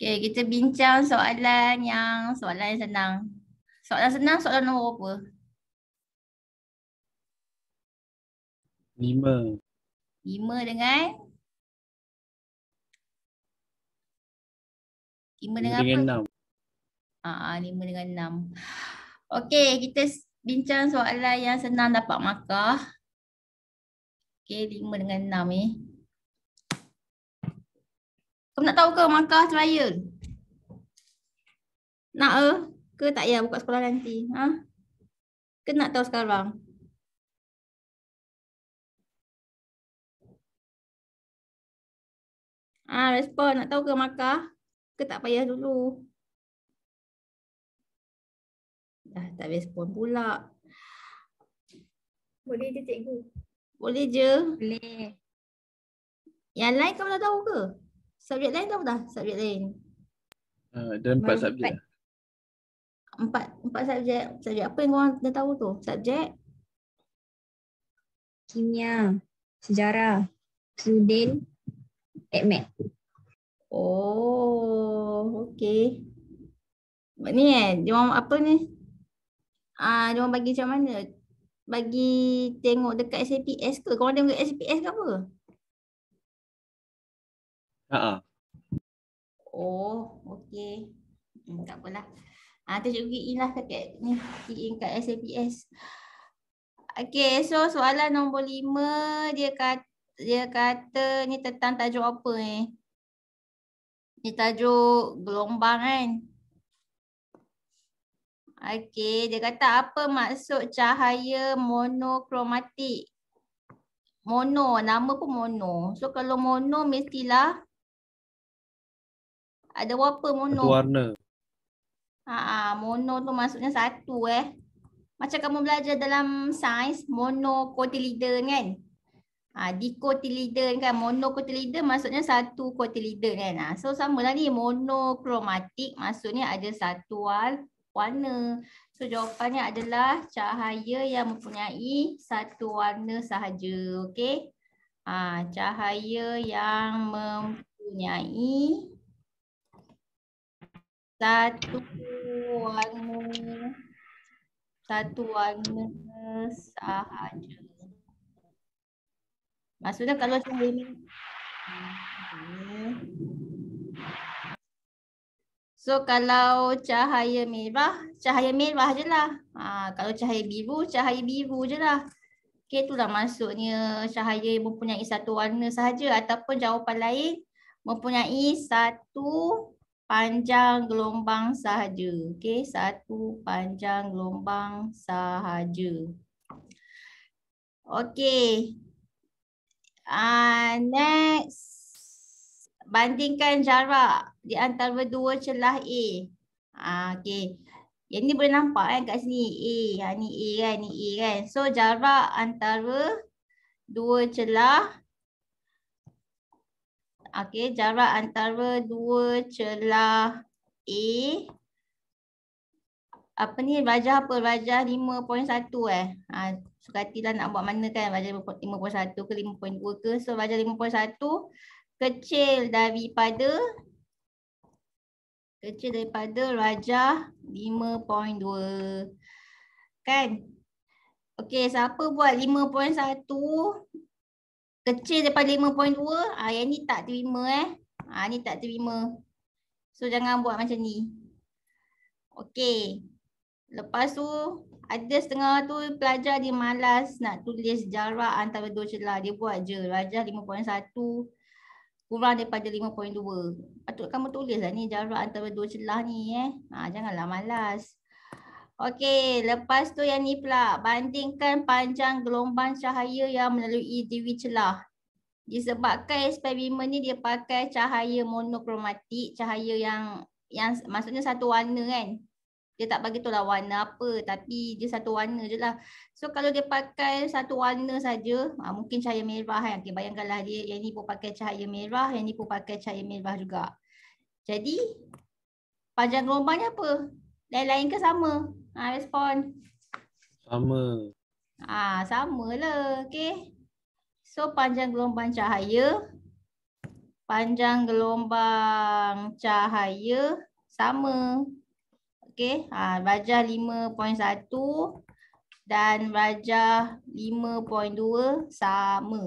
Okay, kita bincang soalan yang soalan yang senang. Soalan senang, soalan nombor apa? Lima. Lima dengan? Lima dengan, dengan Enam. Ah, lima dengan enam. Okay, kita bincang soalan yang senang dapat markah. Okay, lima dengan enam ni. Eh. Kamu nak tahu ke markah trial? Nak eh? Ke tak payah buka sekolah nanti? Ha? Ke nak tahu sekarang? Ah, ha, respon nak tahu ke markah? Ke tak payah dulu? Dah tak respon pula. Boleh je cikgu. Boleh je. Boleh. Yang lain kau dah tahu ke? Subjek lain tu apa dah? Subjek lain. Uh, dan empat subjek. Empat. Empat subjek. Subjek apa yang korang dah tahu tu? Subjek? Kimia. Sejarah. Sudin. Admit. Oh, okey. Ni eh, dia apa ni? Ah, uh, dia bagi macam mana? Bagi tengok dekat SPS ke? Kau orang tengok SPS ke apa? Uh-huh. Oh, okey. Hmm, tak apalah. Ah, ha, cikgu pergi inlah dekat ni, pergi kat SAPS. Okey, so soalan nombor lima dia kata dia kata ni tentang tajuk apa ni? Eh? Ni tajuk gelombang kan? Okey, dia kata apa maksud cahaya monokromatik? Mono, nama pun mono. So kalau mono mestilah ada berapa mono? Satu warna. Ha, mono tu maksudnya satu eh. Macam kamu belajar dalam sains monocotyledon kan? Ha, ah, dicotyledon kan? Monocotyledon maksudnya satu cotyledon kan? Ha, so sama lah ni monokromatik maksudnya ada satu warna. So jawapannya adalah cahaya yang mempunyai satu warna sahaja. Okay? Ha, cahaya yang mempunyai satu warna satu warna sahaja. Maksudnya kalau saya ini So kalau cahaya merah, cahaya merah je lah. Ha, kalau cahaya biru, cahaya biru je lah. Okay, itulah maksudnya cahaya mempunyai satu warna sahaja ataupun jawapan lain mempunyai satu panjang gelombang sahaja. Okey, satu panjang gelombang sahaja. Okey. Uh, next. Bandingkan jarak di antara dua celah A. Uh, Okey. Yang ni boleh nampak kan kat sini. A. Ha, ni A kan. Ni A kan. So jarak antara dua celah Okey, jarak antara dua celah A apa ni rajah apa rajah 5.1 eh. Ha sukatilah nak buat mana kan rajah 5.1 ke 5.2 ke so rajah 5.1 kecil daripada kecil daripada rajah 5.2. Kan? Okey, siapa buat 5.1 kecil daripada 5.2 ah yang ni tak terima eh ah ni tak terima so jangan buat macam ni okey lepas tu ada setengah tu pelajar dia malas nak tulis jarak antara dua celah dia buat je rajah 5.1 kurang daripada 5.2 patut kamu tulislah ni jarak antara dua celah ni eh ah janganlah malas Okey, lepas tu yang ni pula, bandingkan panjang gelombang cahaya yang melalui dewi celah. Disebabkan eksperimen ni dia pakai cahaya monokromatik, cahaya yang yang maksudnya satu warna kan. Dia tak bagi tolah warna apa, tapi dia satu warna je lah. So kalau dia pakai satu warna saja, ha, mungkin cahaya merah kan. Okay, bayangkanlah dia yang ni pun pakai cahaya merah, yang ni pun pakai cahaya merah juga. Jadi, panjang gelombangnya apa? Lain-lain ke sama? Ha, respon. Sama. Ah, ha, sama lah. Okay. So panjang gelombang cahaya. Panjang gelombang cahaya sama. Okay. Ha, rajah 5.1 dan rajah 5.2 sama.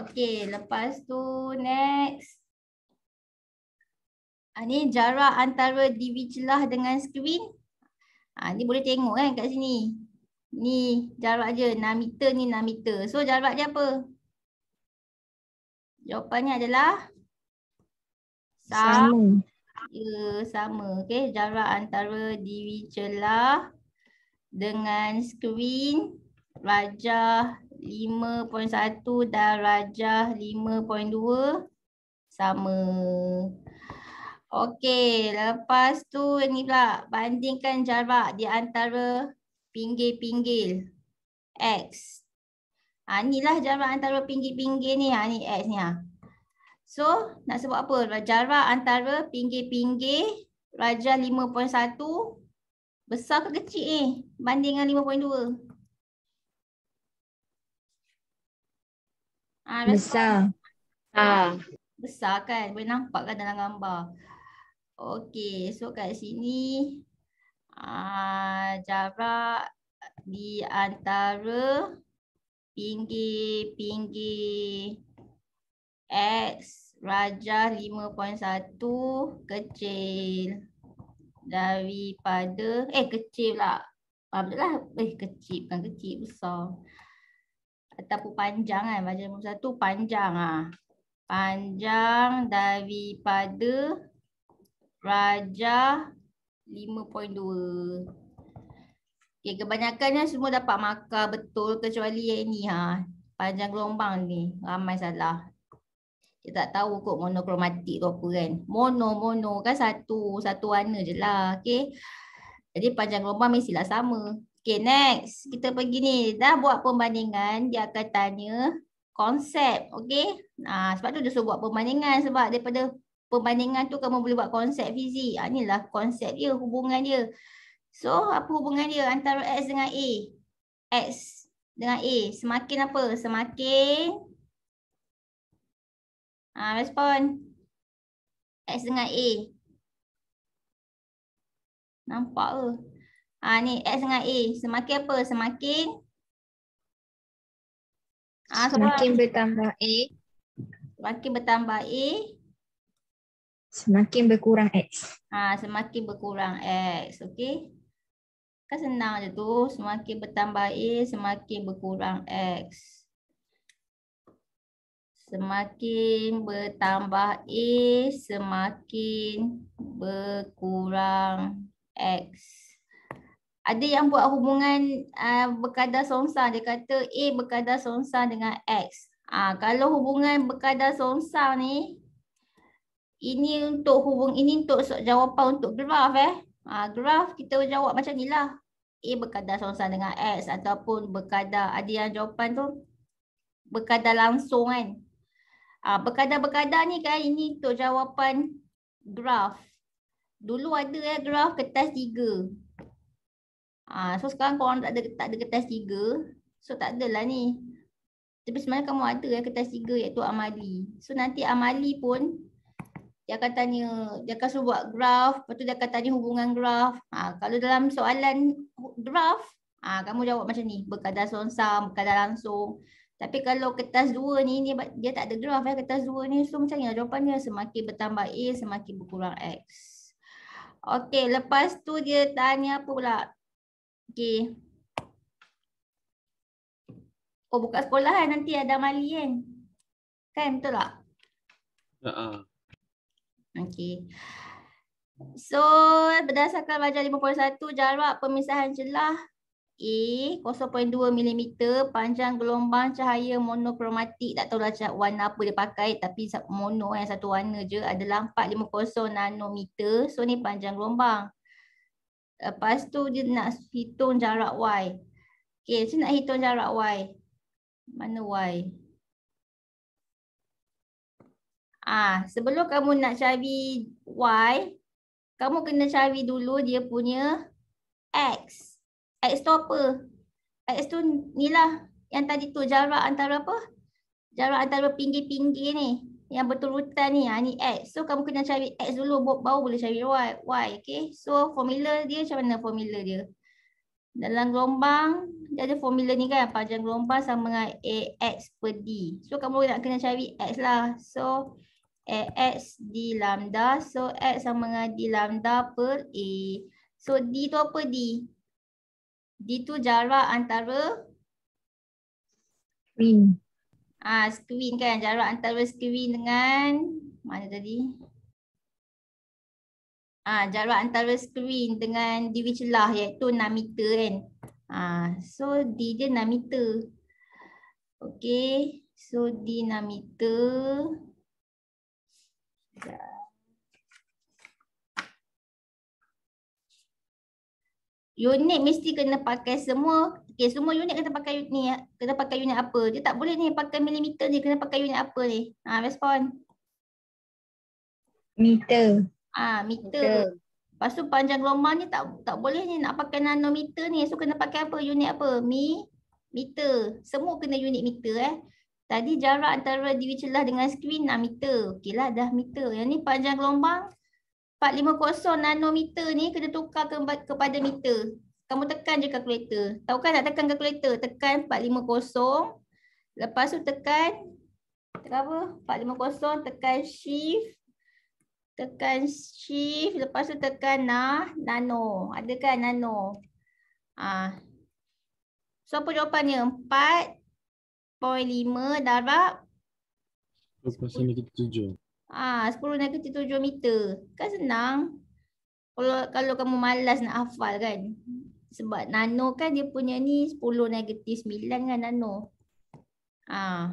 Okay. Lepas tu next. Ah, ni jarak antara DV celah dengan skrin. Ha, ah, ni boleh tengok kan kat sini. Ni jarak je 6 meter ni 6 meter. So jarak dia apa? Jawapannya adalah sama. sama. Ya sama. Okay. Jarak antara DV celah dengan skrin rajah 5.1 dan rajah 5.2 sama. Okey, lepas tu ni pula bandingkan jarak di antara pinggir-pinggir X. Ha, inilah jarak antara pinggir-pinggir ni, ha, ni X ni. Ha. So, nak sebut apa? Jarak antara pinggir-pinggir rajah 5.1 besar ke kecil ni eh? banding dengan 5.2? Ha, besar. Ha. Besar kan? Boleh nampak kan dalam gambar. Okey, so kat sini uh, jarak di antara pinggir-pinggir X rajah 5.1 kecil daripada, eh kecil lah. Alhamdulillah, eh kecil bukan kecil, besar. Ataupun panjang kan, rajah 5.1 panjang ah. Panjang daripada Raja 5.2. Okay, ya, kebanyakannya semua dapat maka betul kecuali yang ini. Ha. Panjang gelombang ni. Ramai salah. Kita tak tahu kot monokromatik tu apa kan. Mono, mono kan satu. Satu warna je lah. Okay. Jadi panjang gelombang mesti lah sama. Okay next. Kita pergi ni. Dah buat pembandingan. Dia akan tanya konsep. Okay. Nah ha, sebab tu dia suruh buat pembandingan. Sebab daripada perbandingan tu kamu boleh buat konsep fizik. Ha, ah, inilah konsep dia, hubungan dia. So, apa hubungan dia antara X dengan A? X dengan A. Semakin apa? Semakin... Ha, respon. X dengan A. Nampak ke? Ha, ni X dengan A. Semakin apa? Semakin... Ha, semakin bertambah A. Semakin bertambah A. Semakin berkurang X. Ha, semakin berkurang X. Okey. Kan senang je tu. Semakin bertambah A, semakin berkurang X. Semakin bertambah A, semakin berkurang X. Ada yang buat hubungan uh, berkadar songsang. Dia kata A berkadar songsang dengan X. Ha, kalau hubungan berkadar songsang ni, ini untuk hubung ini untuk so jawapan untuk graf eh. Ha, graf kita jawab macam nilah. A berkadar sama-sama dengan X ataupun berkadar ada yang jawapan tu berkadar langsung kan. Ah berkadar-berkadar ni kan ini untuk jawapan graf. Dulu ada eh graf kertas 3. Ah ha, so sekarang kau tak ada tak ada kertas 3. So tak adalah ni. Tapi sebenarnya kamu ada eh kertas 3 iaitu amali. So nanti amali pun dia akan tanya, dia akan suruh buat graf, lepas tu dia akan tanya hubungan graf. Ha, kalau dalam soalan graf, ha, kamu jawab macam ni, berkadar sonsam, berkadar langsung. Tapi kalau kertas dua ni, dia, dia tak ada graf ya, eh, kertas 2 ni. So macam ni lah jawapannya, semakin bertambah A, semakin berkurang X. Okay, lepas tu dia tanya apa pula? Okay. Oh, buka sekolah kan nanti ada Mali kan? Kan, betul tak? Ya. Uh -uh. Okey. So berdasarkan bajar 51 jarak pemisahan celah A 0.2 mm panjang gelombang cahaya monokromatik tak tahulah cat warna apa dia pakai tapi mono yang satu warna je adalah 450 nanometer so ni panjang gelombang. Lepas tu dia nak hitung jarak Y. Okey, saya nak hitung jarak Y. Mana Y? Ah, sebelum kamu nak cari y, kamu kena cari dulu dia punya x. X tu apa? X tu nilah yang tadi tu jarak antara apa? Jarak antara pinggir-pinggir ni yang berturutan ni ha, ni x. So kamu kena cari x dulu baru boleh cari y. Y okay. So formula dia macam mana formula dia? Dalam gelombang dia ada formula ni kan panjang gelombang sama dengan ax per d. So kamu nak kena cari x lah. So at x d lambda. So x sama dengan d lambda per a. So d tu apa d? D tu jarak antara screen. Ah screen kan jarak antara screen dengan mana tadi? Ah jarak antara screen dengan dv celah iaitu 6 meter kan. Ah so d dia 6 meter. Okay, so d 6 meter. Unit mesti kena pakai semua. Okay, semua unit kena pakai unit ni. Kena pakai unit apa? Dia tak boleh ni pakai milimeter ni. Kena pakai unit apa ni? Ah, respon. Meter. Ah, meter. meter. Lepas tu panjang gelombang ni tak tak boleh ni nak pakai nanometer ni. So kena pakai apa? Unit apa? Mi meter. Semua kena unit meter eh. Tadi jarak antara diri celah dengan skrin 6 meter. Okeylah dah meter. Yang ni panjang gelombang 450 nanometer ni kena tukar ke kepada meter. Kamu tekan je kalkulator. Tahu kan nak tekan kalkulator? Tekan 450. Lepas tu tekan apa? 450 tekan shift tekan shift lepas tu tekan na ah, nano. Ada kan nano? Ah. Ha. So apa jawapannya? 4 10.5 darab 10 negatif 7 Ah, 10 negatif 7 meter Kan senang kalau, kalau kamu malas nak hafal kan Sebab nano kan dia punya ni 10 negatif 9 kan nano Ah,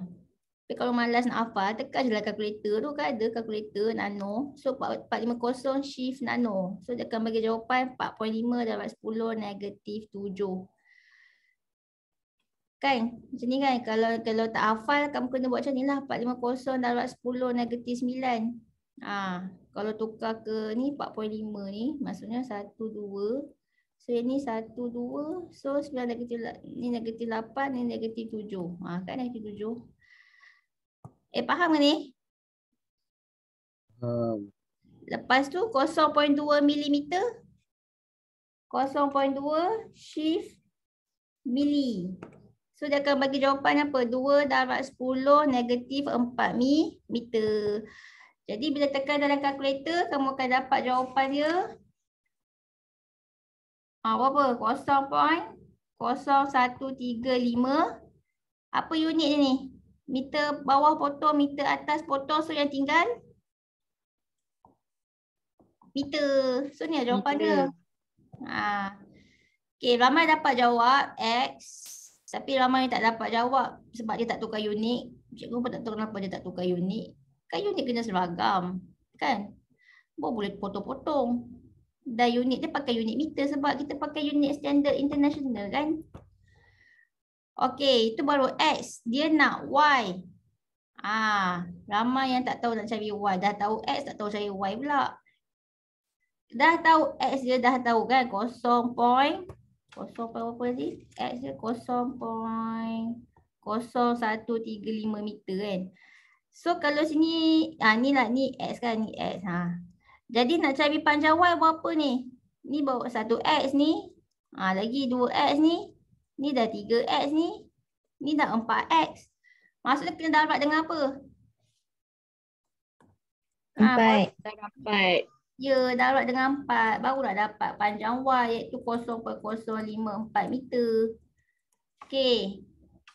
Tapi kalau malas nak hafal Tekan jelah kalkulator tu kan ada kalkulator nano So 450 shift nano So dia akan bagi jawapan 4.5 darab 10 negatif 7 Kan? Macam ni kan kalau kalau tak hafal kamu kena buat macam nilah 450 darab 10 negatif 9. Ha, kalau tukar ke ni 4.5 ni maksudnya 1 2. So yang ni 1 2. So 9 negatif ni negatif 8 ni negatif 7. Ha kan negatif 7. Eh faham ke ni? Um. Lepas tu 0.2 mm 0.2 shift mili So dia akan bagi jawapan apa? 2 darab 10 negatif 4 mi meter. Jadi bila tekan dalam kalkulator, kamu akan dapat jawapan dia. Ha, berapa? 0.0135. Apa unit dia ni? Meter bawah potong, meter atas potong. So yang tinggal? Meter. So ni lah jawapan meter. dia. Ha. Ah. Okay, ramai dapat jawab. X. Tapi ramai yang tak dapat jawab sebab dia tak tukar unit. Cikgu pun tak tahu kenapa dia tak tukar unit. Kan unit kena seragam. Kan? Bo boleh potong-potong. Dan unit dia pakai unit meter sebab kita pakai unit standard international kan? Okey, itu baru X. Dia nak Y. Ah, ramai yang tak tahu nak cari Y. Dah tahu X, tak tahu cari Y pula. Dah tahu X dia dah tahu kan? Kosong point kosong pada berapa tadi? X dia kosong point kosong satu tiga lima meter kan. So kalau sini, ha, ni lah ni X kan ni X. Ha. Jadi nak cari panjang Y berapa ni? Ni bawa satu X ni. Ha, lagi dua X ni. Ni dah tiga X ni. Ni dah empat X. Maksudnya kena dapat dengan apa? Ah, empat. Ha, dapat. Ya, darab dengan 4. Barulah dapat panjang Y iaitu 0.054 meter. Okey.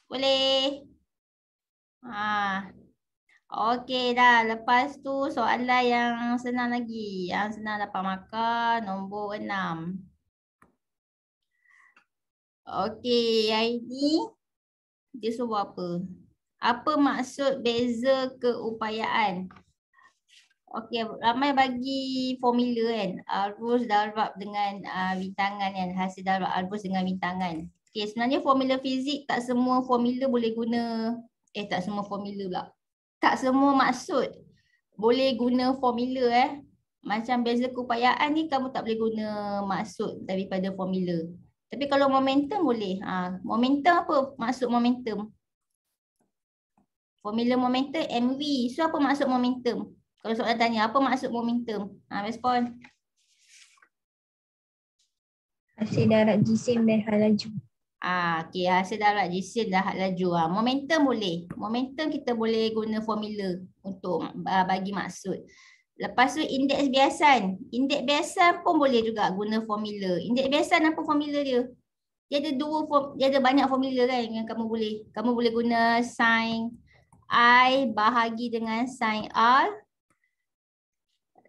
Boleh? Ha. Okey dah. Lepas tu soalan yang senang lagi. Yang senang dapat makan. Nombor 6. Okey. Yang ini dia suruh apa? Apa maksud beza keupayaan? Okey, ramai bagi formula kan. Arus darab dengan uh, ah, bintangan kan. Hasil darab arus dengan bintangan. Okey, sebenarnya formula fizik tak semua formula boleh guna. Eh, tak semua formula pula. Tak semua maksud boleh guna formula eh. Macam beza keupayaan ni kamu tak boleh guna maksud daripada formula. Tapi kalau momentum boleh. Ha, momentum apa maksud momentum? Formula momentum MV. So apa maksud Momentum. Kalau soalan tanya apa maksud momentum? Ha, respon. Hasil darat jisim dan hak laju. Ah, ha, okay. Hasil darat jisim dan hak laju. Ha. Momentum boleh. Momentum kita boleh guna formula untuk ha, bagi maksud. Lepas tu indeks biasan. Indeks biasan pun boleh juga guna formula. Indeks biasan apa formula dia? Dia ada dua form, dia ada banyak formula kan yang kamu boleh. Kamu boleh guna sin i bahagi dengan sin r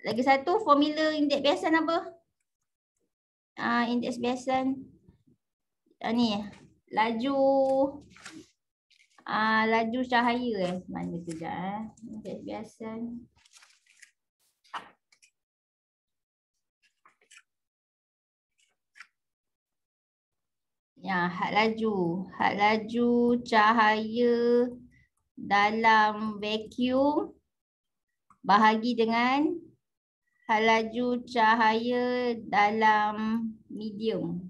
lagi satu formula indeks biasa apa? Uh, indeks biasan uh, ni laju uh, laju cahaya eh mana kejap eh indeks biasan Ya, had laju. Had laju cahaya dalam vacuum bahagi dengan halaju cahaya dalam medium.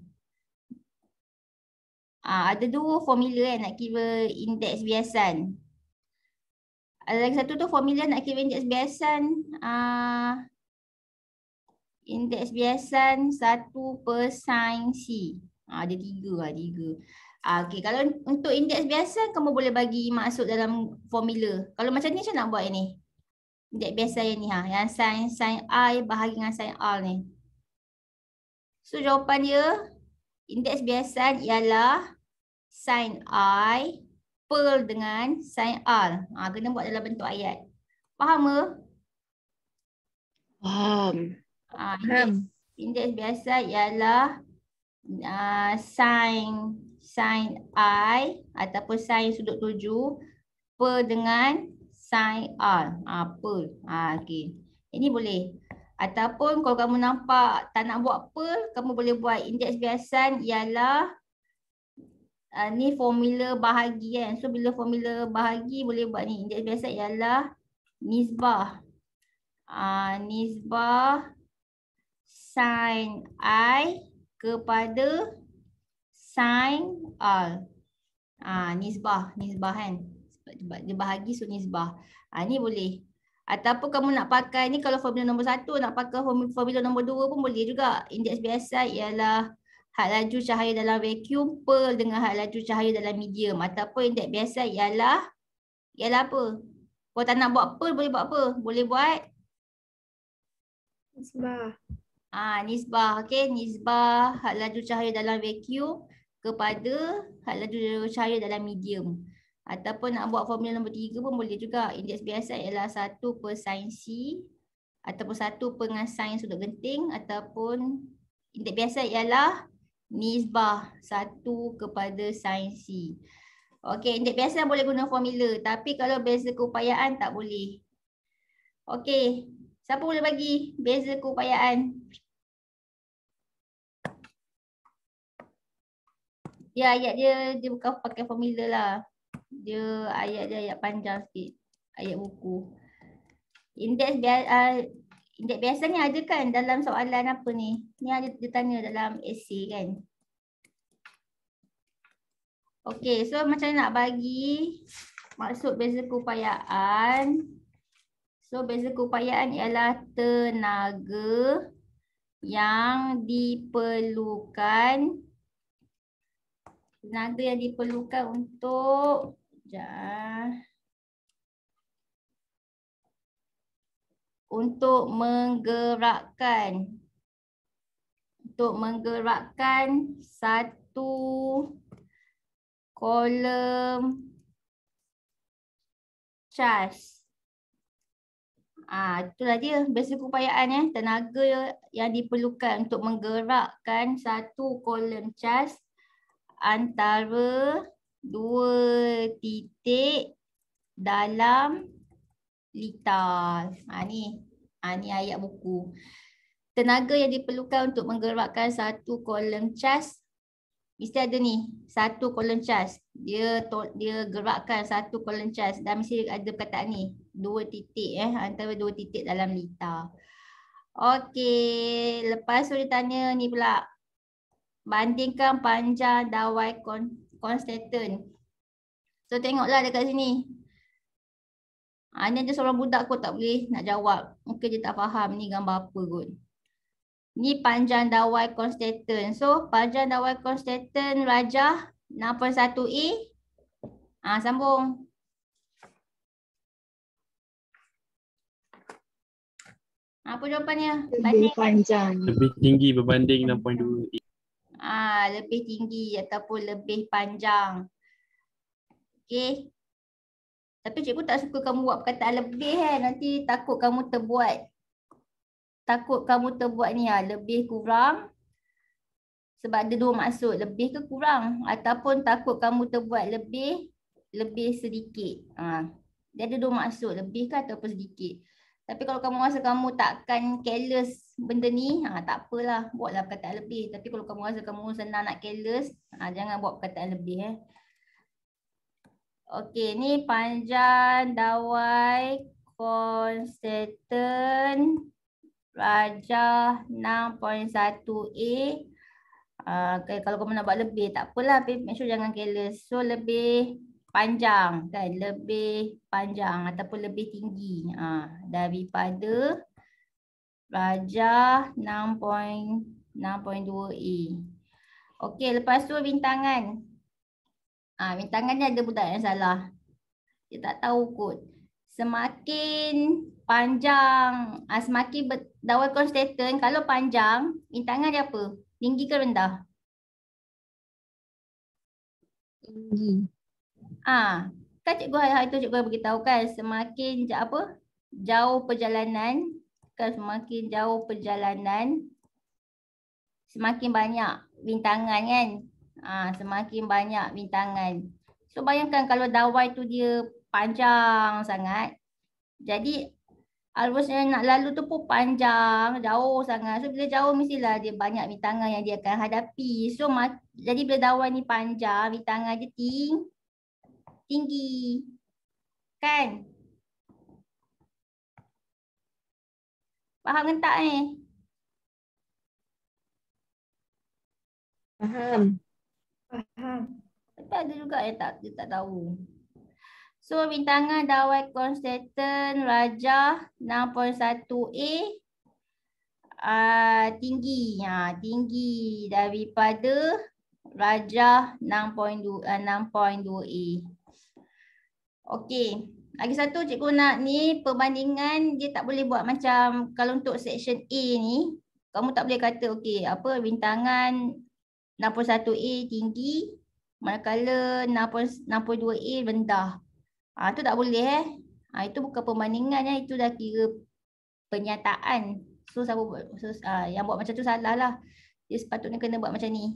Ha, ada dua formula kan nak kira indeks biasan. Ada lagi satu tu formula nak kira indeks biasan. Ha, indeks biasan 1 per sin C. Ha, ada tiga lah, tiga. okay. Kalau untuk indeks biasan, kamu boleh bagi masuk dalam formula. Kalau macam ni, macam nak buat ini. Dek biasa saya ni ha. Yang sign, sign I bahagi dengan sign all ni. So jawapan dia, indeks biasa ialah sign I per dengan sign all. Ha, kena buat dalam bentuk ayat. Faham ke? Faham. Ha, indeks, indeks biasa ialah uh, sign, sign I ataupun sign sudut tujuh per dengan sin R. Apa? Ha, ah, okay. Ini boleh. Ataupun kalau kamu nampak tak nak buat apa kamu boleh buat indeks biasan ialah uh, ni formula bahagi kan. So bila formula bahagi boleh buat ni. Indeks biasan ialah nisbah. Uh, nisbah sin I kepada sin R. ah nisbah. Nisbah kan sebab dia bahagi sunni sebah. Ha, ni boleh. Ataupun kamu nak pakai ni kalau formula nombor satu, nak pakai formula nombor dua pun boleh juga. Indeks biasa ialah had laju cahaya dalam vacuum per dengan had laju cahaya dalam medium. Ataupun indeks biasa ialah, ialah apa? Kau tak nak buat per, boleh buat apa? Boleh buat? Nisbah. Ah ha, nisbah. Okay, nisbah had laju cahaya dalam vacuum kepada had laju cahaya dalam medium. Ataupun nak buat formula nombor tiga pun boleh juga. Indeks biasa ialah satu per sin C ataupun satu per dengan sin sudut genting ataupun indeks biasa ialah nisbah satu kepada sin C. Okey, indeks biasa boleh guna formula tapi kalau beza keupayaan tak boleh. Okey, siapa boleh bagi beza keupayaan? Ya, ayat dia dia bukan pakai formula lah dia ayat dia ayat panjang sikit ayat buku indeks biasa uh, indeks ni ada kan dalam soalan apa ni ni ada dia tanya dalam esei kan okey so macam nak bagi maksud beza keupayaan so beza keupayaan ialah tenaga yang diperlukan tenaga yang diperlukan untuk ja untuk menggerakkan untuk menggerakkan satu kolom charge. Ah, itulah dia basic upayaan eh. tenaga yang diperlukan untuk menggerakkan satu kolom cas antara dua titik dalam litar. Ha, ni. Ha, ni ayat buku. Tenaga yang diperlukan untuk menggerakkan satu kolom cas. Mesti ada ni. Satu kolom cas. Dia dia gerakkan satu kolom cas. Dan mesti ada perkataan ni. Dua titik eh. Antara dua titik dalam litar. Okey. Lepas tu dia tanya ni pula bandingkan panjang dawai konstanten So tengoklah dekat sini. Hanya ah, je seorang budak kot tak boleh nak jawab. Mungkin dia tak faham ni gambar apa kot. Ni panjang dawai konstanten So panjang dawai konstantin rajah 6.1A. ah sambung. Apa jawapannya? Lebih panjang. Lebih tinggi berbanding 6.2A. Ah, lebih tinggi ataupun lebih panjang. Okey. Tapi cikgu tak suka kamu buat perkataan lebih kan. Nanti takut kamu terbuat. Takut kamu terbuat ni lah. Lebih kurang. Sebab ada dua maksud. Lebih ke kurang. Ataupun takut kamu terbuat lebih. Lebih sedikit. Ha. Dia ada dua maksud. Lebih ke ataupun sedikit. Tapi kalau kamu rasa kamu takkan careless benda ni, ha, tak apalah. Buatlah perkataan lebih. Tapi kalau kamu rasa kamu senang nak careless, ha, jangan buat perkataan lebih. Eh. Okey, ni panjang dawai konsertan raja 6.1A. Uh, kalau kamu nak buat lebih, tak apalah. Make sure jangan careless. So, lebih panjang kan lebih panjang ataupun lebih tinggi ha, daripada rajah 6.6.2a. Okey lepas tu bintangan. Ah ha, bintangan ada budak yang salah. Dia tak tahu kod. Semakin panjang, ha, semakin double constant kalau panjang, bintangan dia apa? Tinggi ke rendah? Tinggi. Ah, kan cikgu hari-hari tu cikgu bagi tahu kan semakin apa? Jauh perjalanan, kan semakin jauh perjalanan semakin banyak bintangan kan? Ah, semakin banyak bintangan. So bayangkan kalau dawai tu dia panjang sangat. Jadi arus yang nak lalu tu pun panjang, jauh sangat. So bila jauh mestilah dia banyak bintangan yang dia akan hadapi. So jadi bila dawai ni panjang, bintangan dia tinggi tinggi. Kan? Faham ke tak ni? Eh? Faham. Faham. Tak ada juga yang tak, dia tak tahu. So bintangan dawai konstantin raja 6.1A uh, tinggi. Ha, tinggi daripada raja 6.2, uh, 6.2A. Okey. Lagi satu cikgu nak ni perbandingan dia tak boleh buat macam kalau untuk section A ni kamu tak boleh kata okey apa bintangan 61A tinggi manakala 62A rendah. Ah tu tak boleh eh. Ah itu bukan perbandingan ya itu dah kira penyataan. So siapa so, ah, yang buat macam tu salah lah. Dia sepatutnya kena buat macam ni.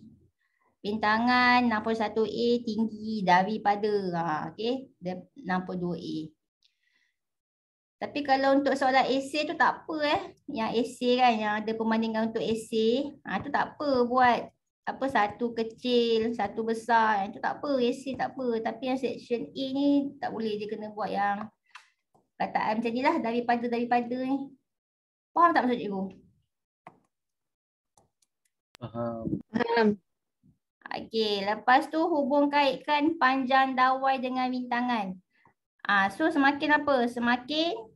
Pintangan 61A tinggi daripada ha, okay, 62A. Tapi kalau untuk soalan esay tu tak apa eh. Yang esay kan yang ada pemandingan untuk esay. Ha, tu tak apa buat apa satu kecil, satu besar. Itu tak apa, esay tak apa. Tapi yang section A ni tak boleh. Dia kena buat yang kataan macam ni lah. Daripada-daripada ni. Faham tak maksud cikgu? Faham. Faham. Okey, lepas tu hubung kaitkan panjang dawai dengan bintangan. Ah, so semakin apa? Semakin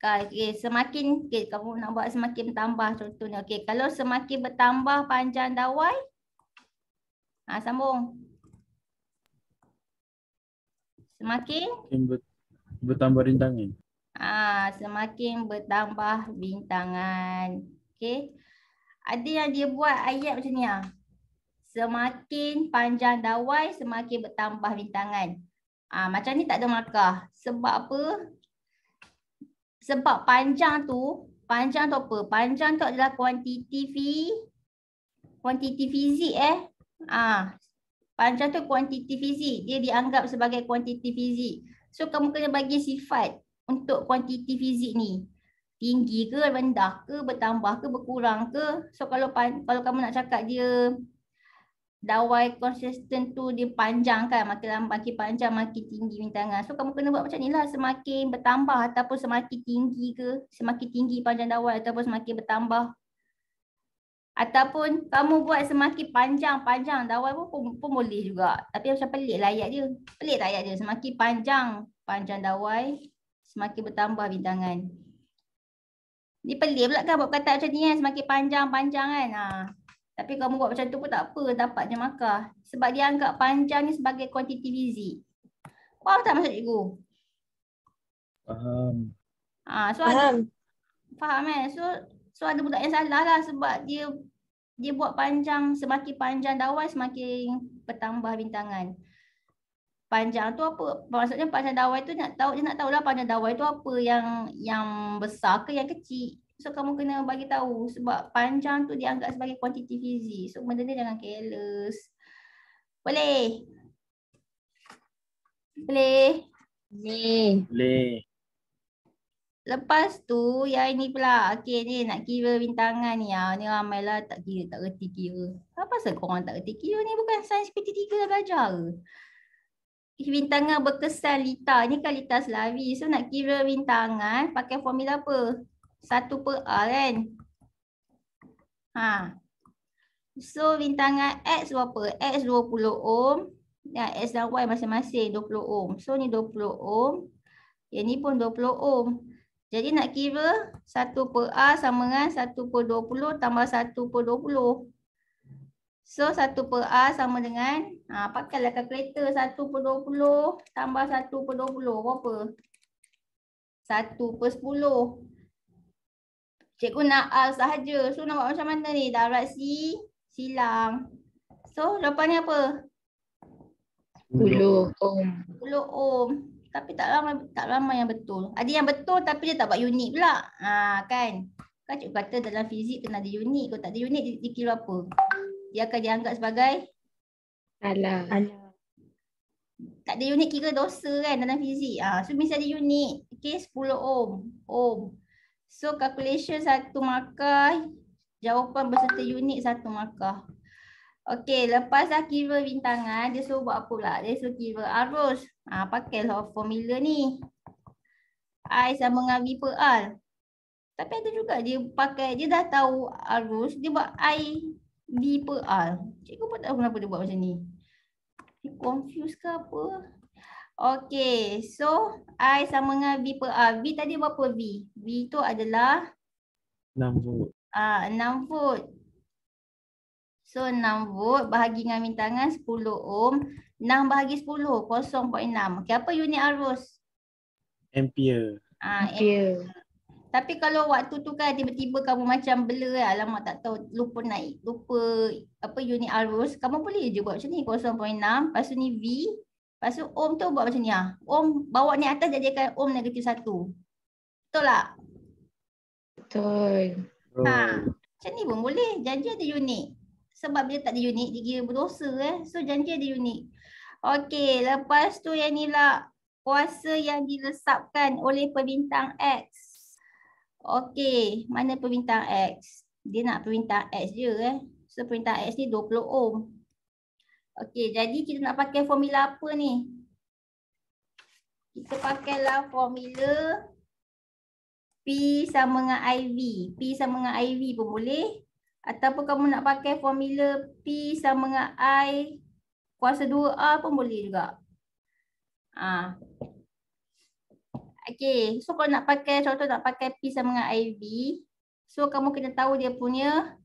Okay, semakin okay, kamu nak buat semakin tambah contohnya. Okey, kalau semakin bertambah panjang dawai Ah, sambung. Semakin bertambah bintangan. Ah, semakin bertambah bintangan. Okey. Ada yang dia buat ayat macam ni. Ah. Semakin panjang dawai, semakin bertambah bintangan. Ha, ah, macam ni tak ada markah. Sebab apa? Sebab panjang tu, panjang tu apa? Panjang tu adalah kuantiti fi, kuantiti fizik eh. Ah, ha, Panjang tu kuantiti fizik. Dia dianggap sebagai kuantiti fizik. So kamu kena bagi sifat untuk kuantiti fizik ni tinggi ke rendah ke bertambah ke berkurang ke so kalau kalau kamu nak cakap dia dawai konsisten tu dia panjang kan makin lama makin panjang makin tinggi bintangan so kamu kena buat macam ni lah semakin bertambah ataupun semakin tinggi ke semakin tinggi panjang dawai ataupun semakin bertambah ataupun kamu buat semakin panjang-panjang dawai pun, pun, pun boleh juga tapi macam pelik lah ayat dia pelik tak ayat dia semakin panjang panjang dawai semakin bertambah bintangan dia pelik pula kan buat kata macam ni kan semakin panjang-panjang kan. Ha. Tapi kamu buat macam tu pun tak apa dapat je markah. Sebab dia anggap panjang ni sebagai quantity visit. Faham tak maksud cikgu? Faham. Ha, so faham. Ada, faham kan? So, so ada budak yang salah lah sebab dia dia buat panjang, semakin panjang dawai semakin bertambah bintangan panjang tu apa? Maksudnya panjang dawai tu nak tahu je nak tahulah panjang dawai tu apa yang yang besar ke yang kecil. So kamu kena bagi tahu sebab panjang tu dianggap sebagai kuantiti fizik. So benda ni jangan careless. Boleh. Boleh. ni, Boleh. Lepas tu ya ini pula. Okey ni nak kira bintangan ni. Ya. Ni ramailah tak kira tak reti kira. Apa ah, pasal korang tak reti kira ni bukan sains PT3 belajar ke? rintangan berkesan Lita ni kan Lita Slavi. So nak kira rintangan pakai formula apa? Satu per A kan? Ha. So rintangan X berapa? X 20 ohm. Ya, X dan Y masing-masing 20 ohm. So ni 20 ohm. Yang ni pun 20 ohm. Jadi nak kira 1 per A sama dengan 1 per 20 tambah 1 per 20. So 1 per A sama dengan ha, pakailah kalkulator 1 per 20 tambah 1 per 20 berapa? 1 per 10. Cikgu nak A sahaja. So nak buat macam mana ni? Darat C silang. So jawapannya apa? 10 ohm. 10 ohm. Tapi tak ramai tak ramai yang betul. Ada yang betul tapi dia tak buat unit pula. Ha, kan? Kan cikgu kata dalam fizik kena ada unit. Kalau tak ada unit dia, dia apa? dia akan dianggap sebagai salah. Tak ada unit kira dosa kan dalam fizik. Ah, so mesti ada unit. Okey 10 ohm. Ohm. So calculation satu markah, jawapan berserta unit satu markah. Okay, lepas dah kira bintangan, dia suruh buat apa pula? Dia suruh kira arus. Ah, pakai lah formula ni. I sama dengan V per R. Tapi ada juga dia pakai, dia dah tahu arus, dia buat I B per R. Cikgu pun tahu kenapa dia buat macam ni. Confuse ke apa? Okay. So, I sama dengan B per R. B tadi berapa B, B tu adalah? 6 volt. Ah, uh, 6 volt. So, 6 volt bahagi dengan mintangan 10 ohm. 6 bahagi 10, 0.6. Okay, apa unit arus? Ampere. Ah, Ampere. Tapi kalau waktu tu kan tiba-tiba kamu macam bela, lah. Alamak tak tahu lupa naik. Lupa apa unit arus. Kamu boleh je buat macam ni 0.6. Lepas tu ni V. Lepas tu ohm tu buat macam ni lah. Ohm bawa ni atas jadikan ohm negatif satu, Betul tak? Lah? Betul. Ha. Macam ni pun boleh. Janji ada unit. Sebab dia tak ada unit dia kira berdosa eh. So janji ada unit. Okay lepas tu yang ni lah. Kuasa yang dilesapkan oleh pembintang X. Okey, mana perintah X? Dia nak perintah X je eh. So perintah X ni 20 ohm. Okey, jadi kita nak pakai formula apa ni? Kita pakailah formula P sama dengan IV. P sama dengan IV pun boleh. Ataupun kamu nak pakai formula P sama dengan I kuasa 2 A pun boleh juga. Ah, Okay, so kalau nak pakai, contoh nak pakai P sama dengan IV So kamu kena tahu dia punya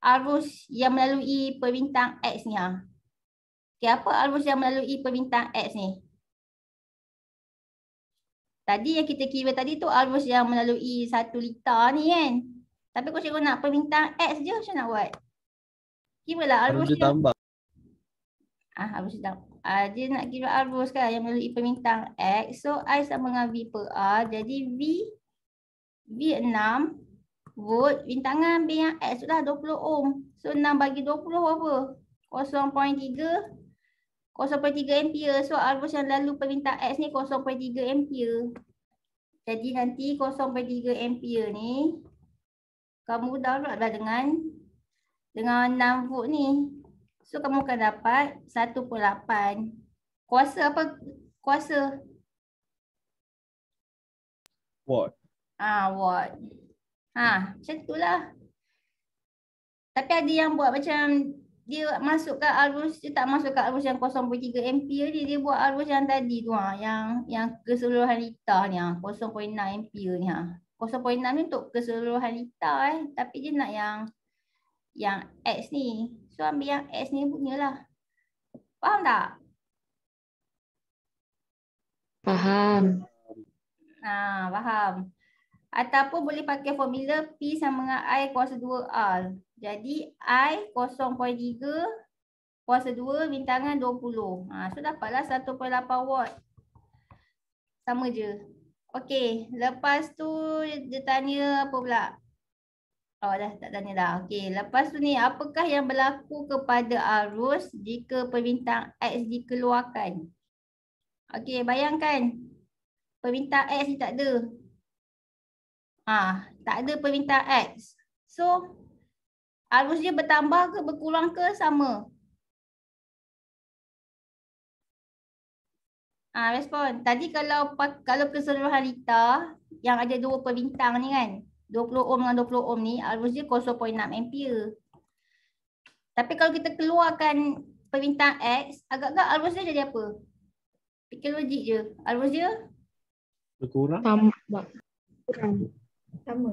arus yang melalui perbintang X ni ha. Okay, apa arus yang melalui perbintang X ni? Tadi yang kita kira tadi tu arus yang melalui satu liter ni kan Tapi kalau cikgu nak perbintang X je, macam nak buat? Kira lah arus, arus yang... Tambah. Ah, arus tambah uh, dia nak kira arus kan yang melalui pemintang X. So I sama dengan V per R. Jadi V V6 volt bintangan B yang X tu dah 20 ohm. So 6 bagi 20 apa? 0.3 0.3 ampere. So arus yang lalu pemintang X ni 0.3 ampere. Jadi nanti 0.3 ampere ni kamu dah dengan dengan 6 volt ni. So kamu akan dapat 1 per 8. Kuasa apa? Kuasa? Watt. Ah, watt. Ha, macam itulah. Tapi ada yang buat macam dia masukkan arus, dia tak masukkan arus yang 0.3 ampere ni. Dia buat arus yang tadi tu ha, yang yang keseluruhan litar ni ha, 0.9 ampere ni ha. 0.9 ni untuk keseluruhan litar eh. Tapi dia nak yang yang X ni tu ambil yang X ni lah Faham tak? Faham. Ha, faham. Ataupun boleh pakai formula P sama dengan I kuasa 2R. Jadi I 0.3 kuasa 2 bintangan 20. Ha, so dapatlah 1.8 watt. Sama je. Okey, lepas tu dia tanya apa pula? Oh dah tak tanya dah. Lah. okay. lepas tu ni apakah yang berlaku kepada arus jika perbintang X dikeluarkan? Okay, bayangkan perbintang X ni tak ada. Ah, tak ada perbintang X. So arus dia bertambah ke berkurang ke sama? Ah, respon. Tadi kalau kalau keseluruhan Rita yang ada dua perbintang ni kan, 20 ohm dengan 20 ohm ni arus dia 0.6 ampere. Tapi kalau kita keluarkan permintaan X, agak-agak arus dia jadi apa? Fikir logik je. Arus dia? Berkurang. Tambah. Kurang. Sama.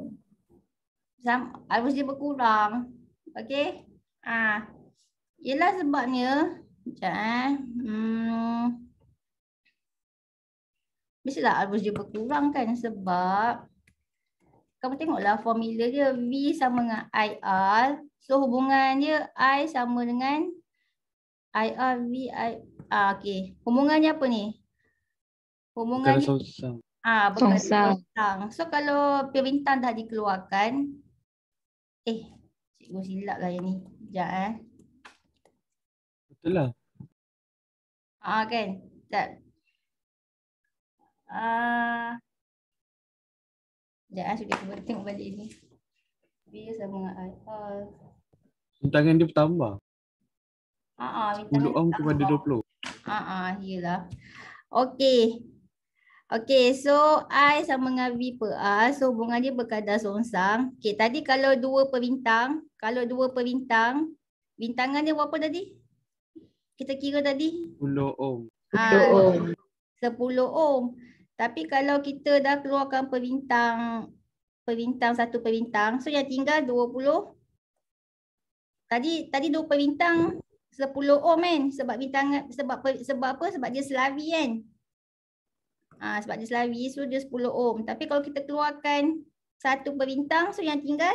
Sama. Arus dia berkurang. Okey. Ha. Yelah sebabnya. Sekejap eh. Hmm. Mestilah arus dia berkurang kan Sebab kamu tengoklah formula dia V sama dengan IR. So hubungan dia I sama dengan IR V I. Ah, okay. Hubungan dia apa ni? Hubungan Ah, bukan So kalau perintah dah dikeluarkan. Eh, cikgu silap lah yang ni. Sekejap eh. Betul lah. Ah, kan? Sekejap. Ah, Sekejap lah, sekejap kita tengok balik ni. B sama dengan I. Oh. Bintangan uh, dia bertambah. Haa, ah, ah, uh-uh, bintangan 10 ohm kepada 20. Haa, uh-uh, iyalah. Ah, okay. Okay, so I sama dengan V per R. So hubungan dia berkadar songsang. Okay, tadi kalau dua perintang. Kalau dua perintang. Bintangan dia berapa tadi? Kita kira tadi? 10 ohm. 10 ohm. 10 ohm. Tapi kalau kita dah keluarkan perbintang perbintang satu perbintang, so yang tinggal 20 tadi tadi dua perbintang 10 ohm kan sebab bintang sebab sebab apa sebab dia selavi kan. Ha, sebab dia selavi so dia 10 ohm. Tapi kalau kita keluarkan satu perbintang so yang tinggal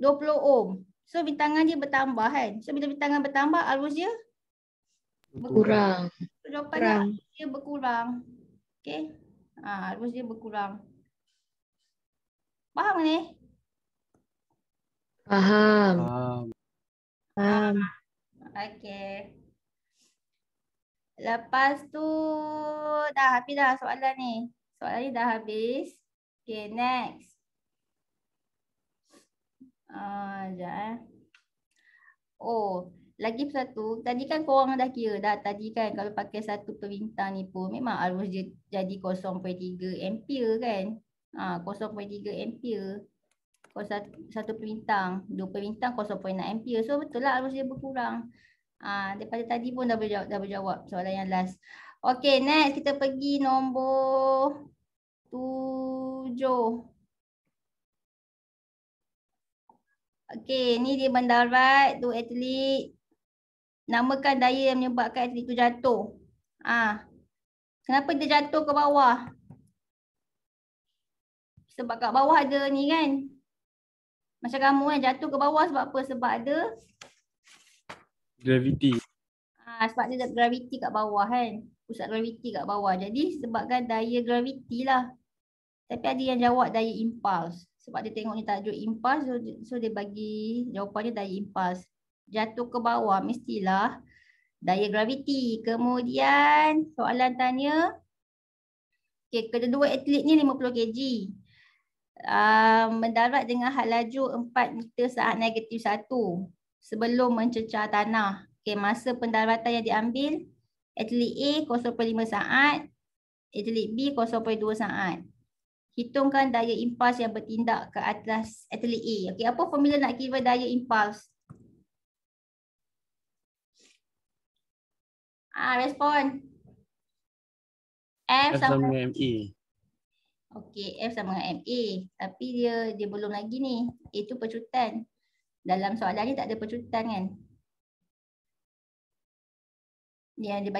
20 ohm. So bintangan dia bertambah kan. So bila bintangan bertambah arus dia berkurang. Berkurang. Jawapan dia berkurang. Okay, Ha, ah, harus dia berkurang. Faham ke kan, eh? ni? Faham. Faham. Ah, okay. Lepas tu dah habis dah soalan ni. Soalan ni dah habis. Okay next. Ah, uh, jap eh. Oh, lagi satu, tadi kan korang dah kira dah tadi kan kalau pakai satu perintah ni pun memang arus dia jadi 0.3 ampere kan. Ha, 0.3 ampere. Kalau satu, satu perintang, dua perintang 0.6 ampere. So betul lah arus dia berkurang. Ha, daripada tadi pun dah berjawab, dah berjawab soalan yang last. Okay next kita pergi nombor tujuh. Okay ni dia mendarat, dua atlet namakan daya yang menyebabkan atlet itu jatuh. Ah. Kenapa dia jatuh ke bawah? Sebab kat bawah ada ni kan. Macam kamu kan jatuh ke bawah sebab apa? Sebab ada Graviti. Ah, ha, sebab dia ada graviti kat bawah kan. Pusat graviti kat bawah. Jadi sebabkan daya graviti lah. Tapi ada yang jawab daya impuls. Sebab dia tengok ni tajuk impuls so, so dia bagi jawapannya daya impuls jatuh ke bawah mestilah daya graviti. Kemudian soalan tanya okay, kedua atlet ni 50 kg. Um, mendarat dengan had laju 4 meter saat negatif 1 sebelum mencecah tanah. Okay, masa pendaratan yang diambil atlet A 0.5 saat, atlet B 0.2 saat. Hitungkan daya impuls yang bertindak ke atas atlet A. Okay, apa formula nak kira daya impuls? Ah, respon. F sama, F sama dengan MA. Okey, F sama dengan MA. Tapi dia dia belum lagi ni. Itu pecutan Dalam soalan ni tak ada pecutan kan? Dia ada